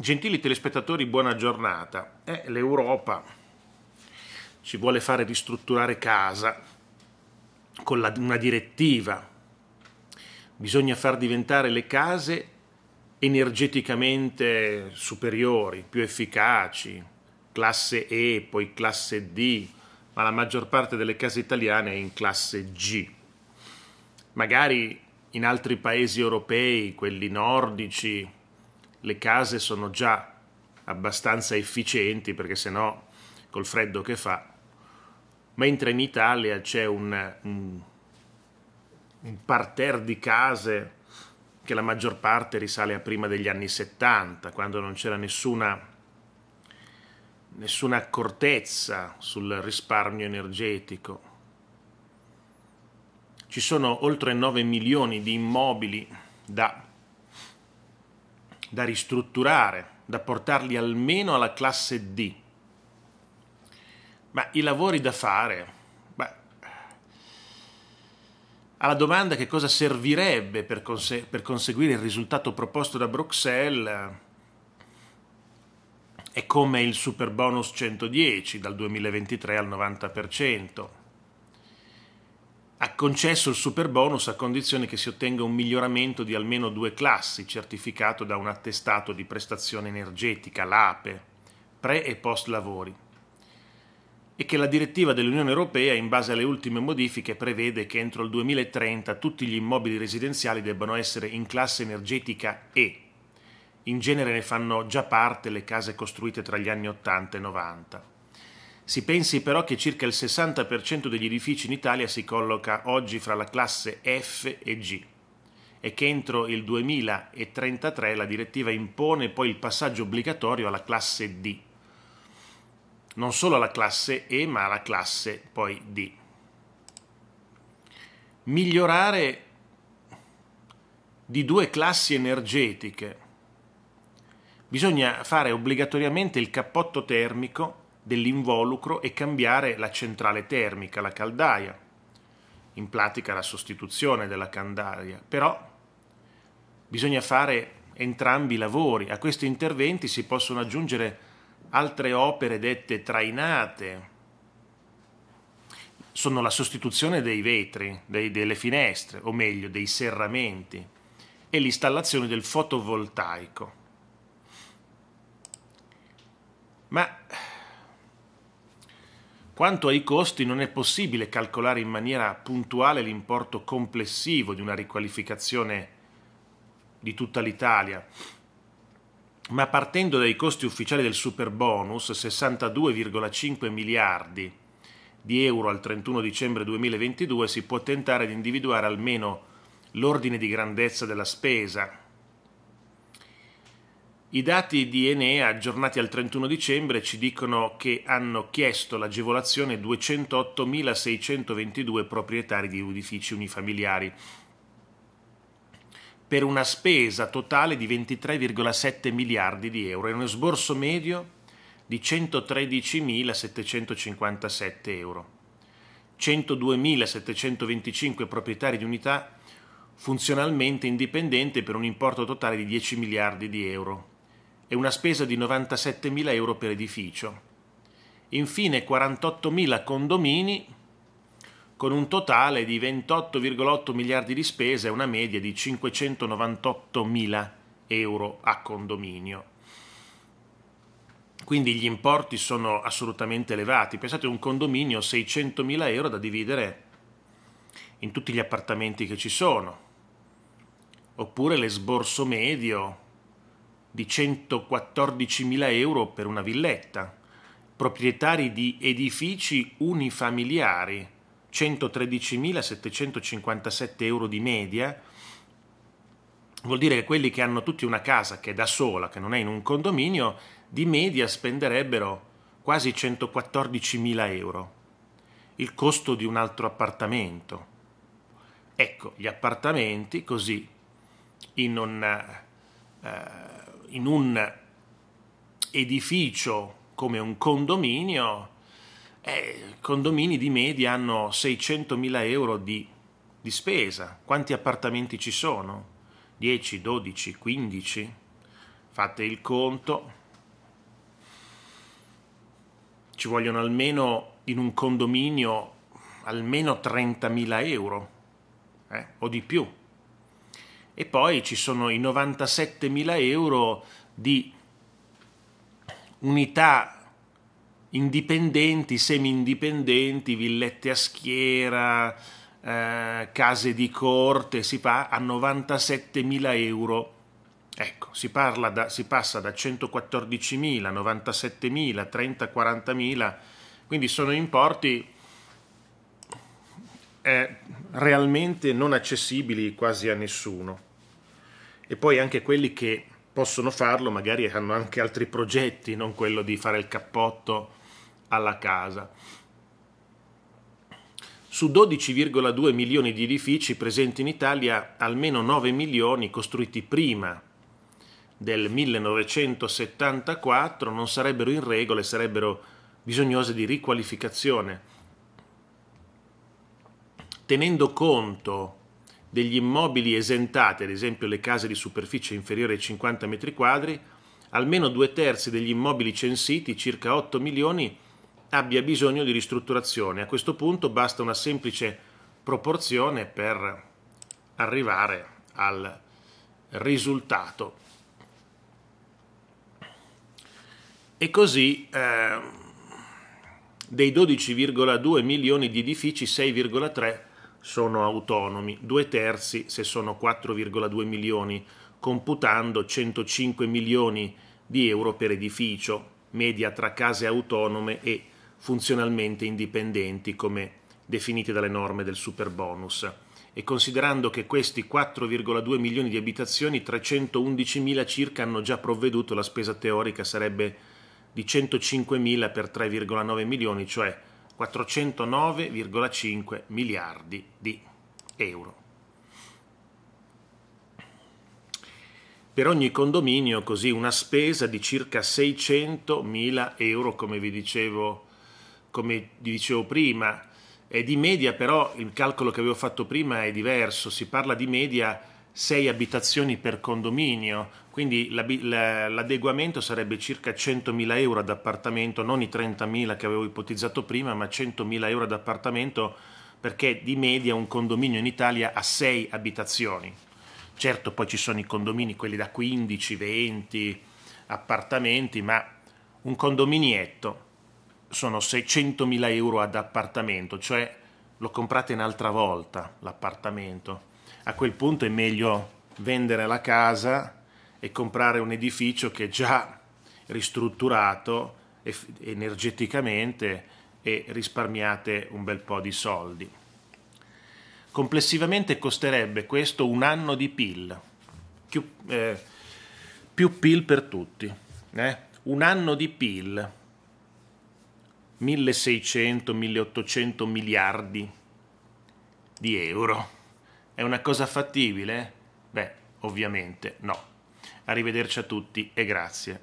Gentili telespettatori, buona giornata. Eh, L'Europa ci vuole fare ristrutturare casa con la, una direttiva. Bisogna far diventare le case energeticamente superiori, più efficaci, classe E, poi classe D, ma la maggior parte delle case italiane è in classe G. Magari in altri paesi europei, quelli nordici, le case sono già abbastanza efficienti perché sennò col freddo che fa, mentre in Italia c'è un, un, un parterre di case che la maggior parte risale a prima degli anni 70, quando non c'era nessuna, nessuna accortezza sul risparmio energetico. Ci sono oltre 9 milioni di immobili da da ristrutturare, da portarli almeno alla classe D. Ma i lavori da fare, beh, alla domanda che cosa servirebbe per, conse- per conseguire il risultato proposto da Bruxelles, eh, è come il super bonus 110 dal 2023 al 90% ha concesso il super bonus a condizione che si ottenga un miglioramento di almeno due classi, certificato da un attestato di prestazione energetica, l'APE, pre e post lavori, e che la direttiva dell'Unione Europea, in base alle ultime modifiche, prevede che entro il 2030 tutti gli immobili residenziali debbano essere in classe energetica E. In genere ne fanno già parte le case costruite tra gli anni 80 e 90. Si pensi però che circa il 60% degli edifici in Italia si colloca oggi fra la classe F e G e che entro il 2033 la direttiva impone poi il passaggio obbligatorio alla classe D. Non solo alla classe E ma alla classe poi D. Migliorare di due classi energetiche. Bisogna fare obbligatoriamente il cappotto termico dell'involucro e cambiare la centrale termica, la caldaia, in pratica la sostituzione della caldaia, però bisogna fare entrambi i lavori. A questi interventi si possono aggiungere altre opere dette trainate, sono la sostituzione dei vetri, dei, delle finestre, o meglio dei serramenti, e l'installazione del fotovoltaico. Ma quanto ai costi, non è possibile calcolare in maniera puntuale l'importo complessivo di una riqualificazione di tutta l'Italia, ma partendo dai costi ufficiali del super bonus, 62,5 miliardi di euro al 31 dicembre 2022, si può tentare di individuare almeno l'ordine di grandezza della spesa, i dati di Enea aggiornati al 31 dicembre ci dicono che hanno chiesto l'agevolazione 208.622 proprietari di edifici unifamiliari per una spesa totale di 23,7 miliardi di euro e un sborso medio di 113.757 euro. 102.725 proprietari di unità funzionalmente indipendenti per un importo totale di 10 miliardi di euro e una spesa di 97.000 euro per edificio. Infine 48.000 condomini con un totale di 28,8 miliardi di spese e una media di 598.000 euro a condominio. Quindi gli importi sono assolutamente elevati. Pensate a un condominio 600.000 euro da dividere in tutti gli appartamenti che ci sono. Oppure l'esborso medio di 114.000 euro per una villetta, proprietari di edifici unifamiliari, 113.757 euro di media, vuol dire che quelli che hanno tutti una casa che è da sola, che non è in un condominio, di media spenderebbero quasi 114.000 euro, il costo di un altro appartamento. Ecco, gli appartamenti così, in un eh, eh in un edificio come un condominio, eh, condomini di media hanno 600.000 euro di, di spesa. Quanti appartamenti ci sono? 10, 12, 15? Fate il conto. Ci vogliono almeno in un condominio almeno 30.000 euro eh, o di più e poi ci sono i 97.000 euro di unità indipendenti, semi-indipendenti, villette a schiera, eh, case di corte, si fa a 97.000 euro. Ecco, si, da, si passa da 114.000, 97.000, 30.000, 40.000, quindi sono importi eh, realmente non accessibili quasi a nessuno e poi anche quelli che possono farlo magari hanno anche altri progetti, non quello di fare il cappotto alla casa. Su 12,2 milioni di edifici presenti in Italia, almeno 9 milioni costruiti prima del 1974 non sarebbero in regola e sarebbero bisognose di riqualificazione. Tenendo conto degli immobili esentati, ad esempio le case di superficie inferiore ai 50 metri quadri, almeno due terzi degli immobili censiti, circa 8 milioni, abbia bisogno di ristrutturazione. A questo punto basta una semplice proporzione per arrivare al risultato. E così eh, dei 12,2 milioni di edifici 6,3 sono autonomi, due terzi se sono 4,2 milioni, computando 105 milioni di euro per edificio, media tra case autonome e funzionalmente indipendenti come definite dalle norme del super bonus e considerando che questi 4,2 milioni di abitazioni 311 mila circa hanno già provveduto la spesa teorica sarebbe di 105 mila per 3,9 milioni cioè 409,5 miliardi di euro. Per ogni condominio così una spesa di circa 600 mila euro come vi dicevo, come vi dicevo prima, e di media però il calcolo che avevo fatto prima è diverso, si parla di media 6 abitazioni per condominio, quindi l'adeguamento sarebbe circa 100.000 euro ad appartamento, non i 30.000 che avevo ipotizzato prima, ma 100.000 euro ad appartamento perché di media un condominio in Italia ha 6 abitazioni. Certo poi ci sono i condomini, quelli da 15, 20 appartamenti, ma un condominietto sono 600.000 euro ad appartamento, cioè lo comprate un'altra volta l'appartamento a quel punto è meglio vendere la casa e comprare un edificio che è già ristrutturato energeticamente e risparmiate un bel po' di soldi. Complessivamente costerebbe questo un anno di PIL, più, eh, più PIL per tutti. Eh? Un anno di PIL, 1600-1800 miliardi di euro è una cosa fattibile? Beh, ovviamente no. Arrivederci a tutti e grazie.